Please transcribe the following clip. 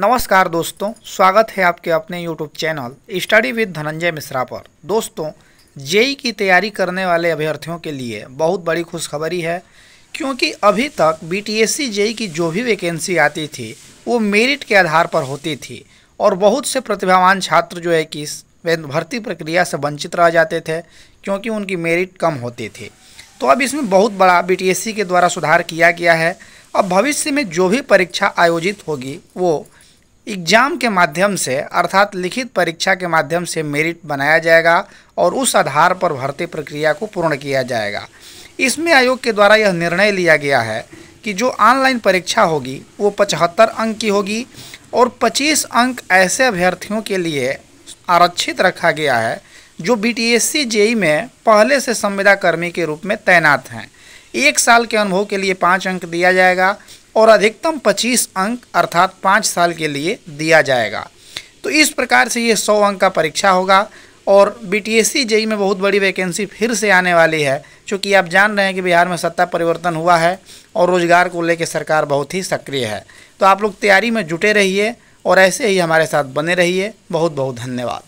नमस्कार दोस्तों स्वागत है आपके अपने YouTube channel study with Dhananjay Mishra पर दोस्तों जेई की तैयारी करने वाले अभ्यर्थियों के लिए बहुत बड़ी खुशखबरी है क्योंकि अभी तक बी सी जेई की जो भी वैकेंसी आती थी वो मेरिट के आधार पर होती थी और बहुत से प्रतिभावान छात्र जो है कि भर्ती प्रक्रिया से वंचित रह जाते थे क्योंकि उनकी मेरिट कम होती थी तो अब इसमें बहुत बड़ा सी के द्वारा सुधार किया गया है अब भविष्य में जो भी परीक्षा आयोजित होगी वो एग्जाम के माध्यम से अर्थात लिखित परीक्षा के माध्यम से मेरिट बनाया जाएगा और उस आधार पर भर्ती प्रक्रिया को पूर्ण किया जाएगा इसमें आयोग के द्वारा यह निर्णय लिया गया है कि जो ऑनलाइन परीक्षा होगी वो पचहत्तर अंक की होगी और 25 अंक ऐसे अभ्यर्थियों के लिए आरक्षित रखा गया है जो B T S C JE में पहले से संविदा कर्मी के रूप में तैनात हैं एक साल के अनुभव के लिए पाँच अंक दिया जाएगा और अधिकतम 25 अंक अर्थात पाँच साल के लिए दिया जाएगा तो इस प्रकार से ये 100 अंक का परीक्षा होगा और बी टी एस जेई में बहुत बड़ी वैकेंसी फिर से आने वाली है क्योंकि आप जान रहे हैं कि बिहार में सत्ता परिवर्तन हुआ है और रोज़गार को लेकर सरकार बहुत ही सक्रिय है तो आप लोग तैयारी में जुटे रहिए और ऐसे ही हमारे साथ बने रहिए बहुत बहुत धन्यवाद